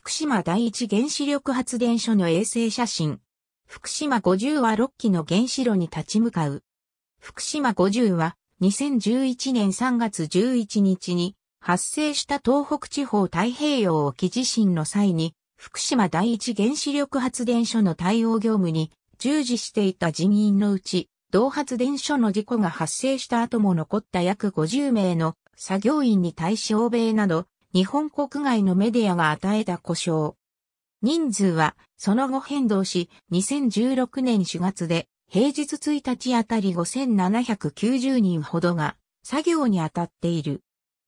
福島第一原子力発電所の衛星写真。福島50は6機の原子炉に立ち向かう。福島50は2011年3月11日に発生した東北地方太平洋沖地震の際に福島第一原子力発電所の対応業務に従事していた人員のうち同発電所の事故が発生した後も残った約50名の作業員に対し欧米など日本国外のメディアが与えた故障。人数はその後変動し、2016年4月で平日1日あたり5790人ほどが作業に当たっている。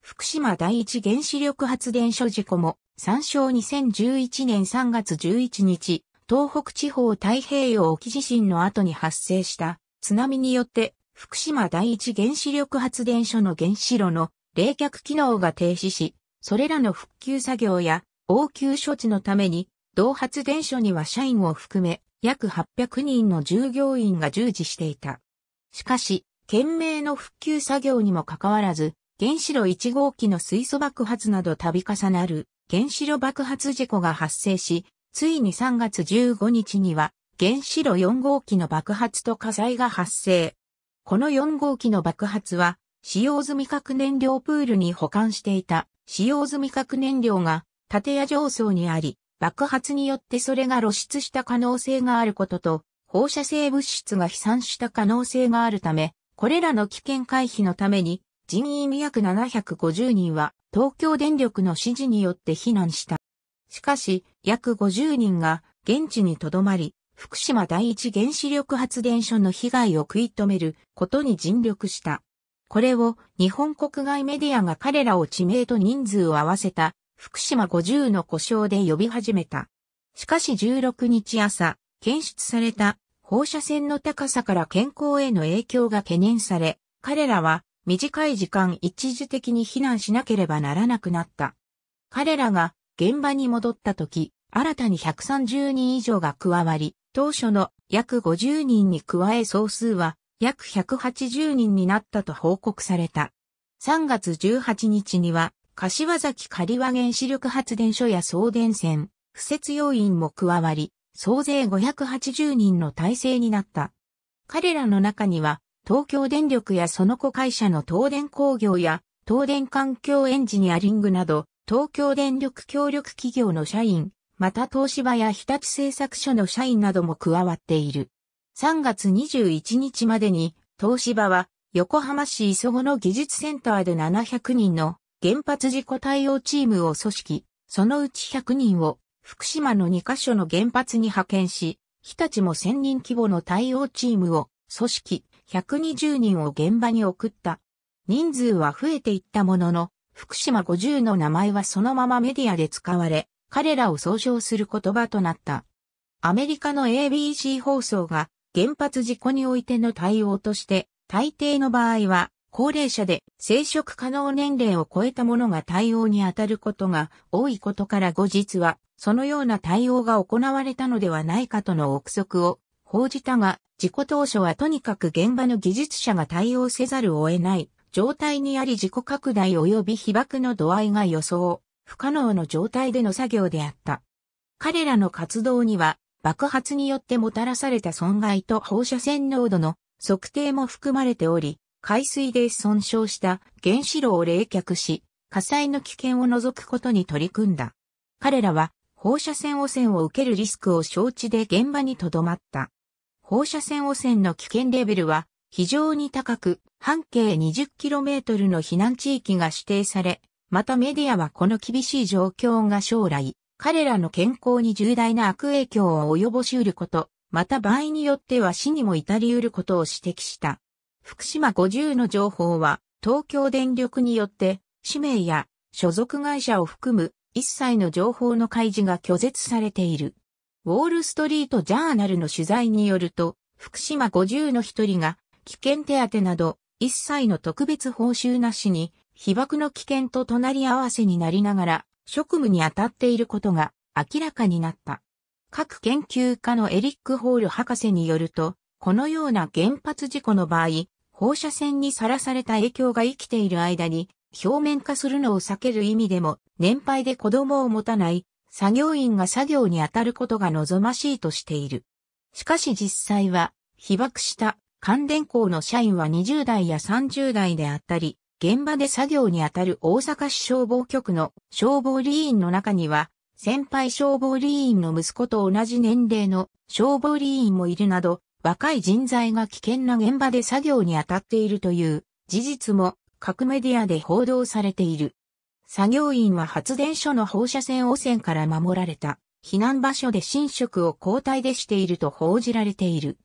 福島第一原子力発電所事故も参照2011年3月11日、東北地方太平洋沖地震の後に発生した津波によって福島第一原子力発電所の原子炉の冷却機能が停止し、それらの復旧作業や応急処置のために、同発電所には社員を含め約800人の従業員が従事していた。しかし、懸命の復旧作業にもかかわらず、原子炉1号機の水素爆発など度重なる原子炉爆発事故が発生し、ついに3月15日には原子炉4号機の爆発と火災が発生。この4号機の爆発は使用済み核燃料プールに保管していた使用済み核燃料が建屋上層にあり、爆発によってそれが露出した可能性があることと、放射性物質が飛散した可能性があるため、これらの危険回避のために、人員約750人は東京電力の指示によって避難した。しかし、約50人が現地にとどまり、福島第一原子力発電所の被害を食い止めることに尽力した。これを日本国外メディアが彼らを地名と人数を合わせた福島50の故障で呼び始めた。しかし16日朝、検出された放射線の高さから健康への影響が懸念され、彼らは短い時間一時的に避難しなければならなくなった。彼らが現場に戻った時、新たに130人以上が加わり、当初の約50人に加え総数は約180人になったと報告された。3月18日には、柏崎刈羽原子力発電所や送電線、不設要員も加わり、総勢580人の体制になった。彼らの中には、東京電力やその子会社の東電工業や、東電環境エンジニアリングなど、東京電力協力企業の社員、また東芝や日立製作所の社員なども加わっている。3月21日までに、東芝は、横浜市磯子の技術センターで700人の原発事故対応チームを組織、そのうち100人を福島の2カ所の原発に派遣し、日立も1000人規模の対応チームを組織120人を現場に送った。人数は増えていったものの、福島50の名前はそのままメディアで使われ、彼らを総称する言葉となった。アメリカの ABC 放送が原発事故においての対応として、大抵の場合は、高齢者で生殖可能年齢を超えたものが対応に当たることが多いことから後日は、そのような対応が行われたのではないかとの憶測を報じたが、事故当初はとにかく現場の技術者が対応せざるを得ない状態にあり事故拡大及び被爆の度合いが予想、不可能の状態での作業であった。彼らの活動には爆発によってもたらされた損害と放射線濃度の測定も含まれており、海水で損傷した原子炉を冷却し、火災の危険を除くことに取り組んだ。彼らは放射線汚染を受けるリスクを承知で現場に留まった。放射線汚染の危険レベルは非常に高く、半径 20km の避難地域が指定され、またメディアはこの厳しい状況が将来、彼らの健康に重大な悪影響を及ぼし得ること、また場合によっては死にも至り得ることを指摘した。福島50の情報は、東京電力によって、氏名や所属会社を含む一切の情報の開示が拒絶されている。ウォールストリートジャーナルの取材によると、福島50の一人が、危険手当など、一切の特別報酬なしに、被爆の危険と隣り合わせになりながら、職務に当たっていることが明らかになった。各研究家のエリック・ホール博士によると、このような原発事故の場合、放射線にさらされた影響が生きている間に表面化するのを避ける意味でも年配で子供を持たない作業員が作業に当たることが望ましいとしている。しかし実際は被爆した関電校の社員は20代や30代であったり、現場で作業にあたる大阪市消防局の消防理員の中には、先輩消防理員の息子と同じ年齢の消防理員もいるなど、若い人材が危険な現場で作業にあたっているという事実も各メディアで報道されている。作業員は発電所の放射線汚染から守られた避難場所で寝食を交代でしていると報じられている。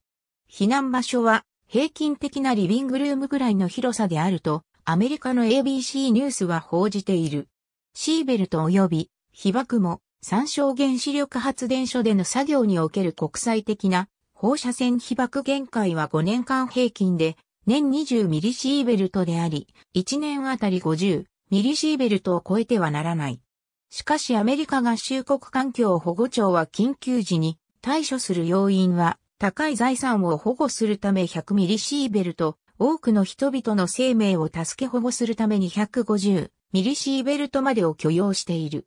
避難場所は平均的なリビングルームぐらいの広さであるとアメリカの ABC ニュースは報じている。シーベルト及び被爆も参照原子力発電所での作業における国際的な放射線被爆限界は5年間平均で年20ミリシーベルトであり、1年あたり50ミリシーベルトを超えてはならない。しかしアメリカ合衆国環境保護庁は緊急時に対処する要因は高い財産を保護するため100ミリシーベルト多くの人々の生命を助け保護するために150ミリシーベルトまでを許容している。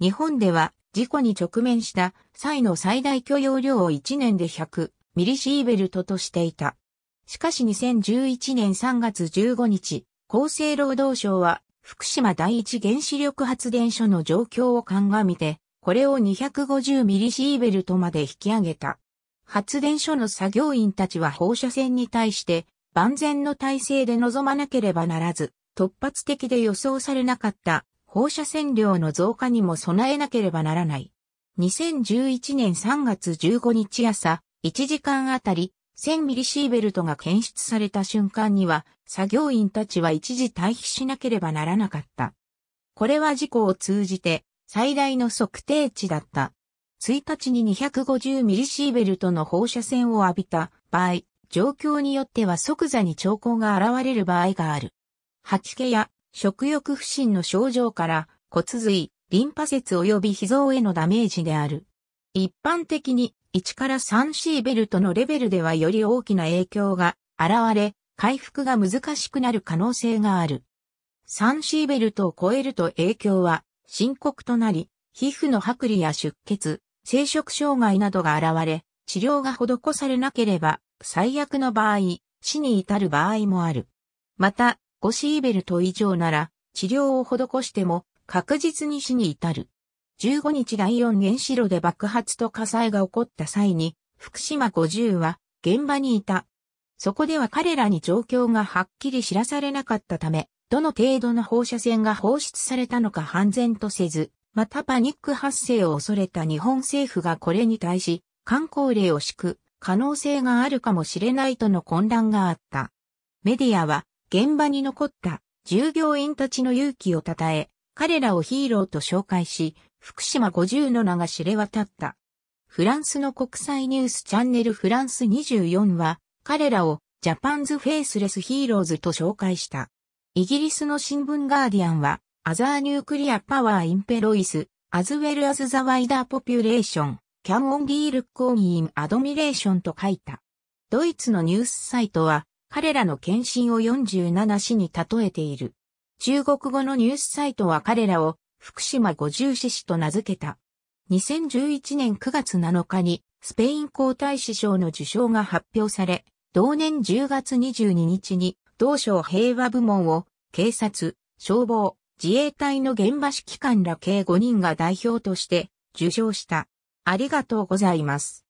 日本では事故に直面した際の最大許容量を1年で100ミリシーベルトとしていた。しかし2011年3月15日、厚生労働省は福島第一原子力発電所の状況を鑑みて、これを250ミリシーベルトまで引き上げた。発電所の作業員たちは放射線に対して万全の体制で臨まなければならず、突発的で予想されなかった放射線量の増加にも備えなければならない。2011年3月15日朝、1時間あたり1 0 0 0ミリシーベルトが検出された瞬間には、作業員たちは一時退避しなければならなかった。これは事故を通じて最大の測定値だった。1日に2 5 0ミリシーベルトの放射線を浴びた場合、状況によっては即座に兆候が現れる場合がある。吐き気や食欲不振の症状から骨髄、リンパ節及び脾臓へのダメージである。一般的に1から3シーベルトのレベルではより大きな影響が現れ、回復が難しくなる可能性がある。3シーベルトを超えると影響は深刻となり、皮膚の剥離や出血、生殖障害などが現れ、治療が施されなければ最悪の場合、死に至る場合もある。また、5シーベルト以上なら、治療を施しても確実に死に至る。15日第4原子炉で爆発と火災が起こった際に、福島50は現場にいた。そこでは彼らに状況がはっきり知らされなかったため、どの程度の放射線が放出されたのか判然とせず、またパニック発生を恐れた日本政府がこれに対し、観光令を敷く可能性があるかもしれないとの混乱があった。メディアは現場に残った従業員たちの勇気を称え、彼らをヒーローと紹介し、福島50の名が知れ渡った。フランスの国際ニュースチャンネルフランス24は、彼らをジャパンズ・フェイスレス・ヒーローズと紹介した。イギリスの新聞ガーディアンは、アザー・ニュークリア・パワー・インペロイス、アズウェル・アズ・ザ・ワイダー・ポピュレーション、キャンモンィールコーニインアドミレーションと書いた。ドイツのニュースサイトは、彼らの献身を47市に例えている。中国語のニュースサイトは彼らを、福島五十四市と名付けた。2011年9月7日に、スペイン皇太子賞の受賞が発表され、同年10月22日に、同省平和部門を、警察、消防、自衛隊の現場指揮官ら計5人が代表として、受賞した。ありがとうございます。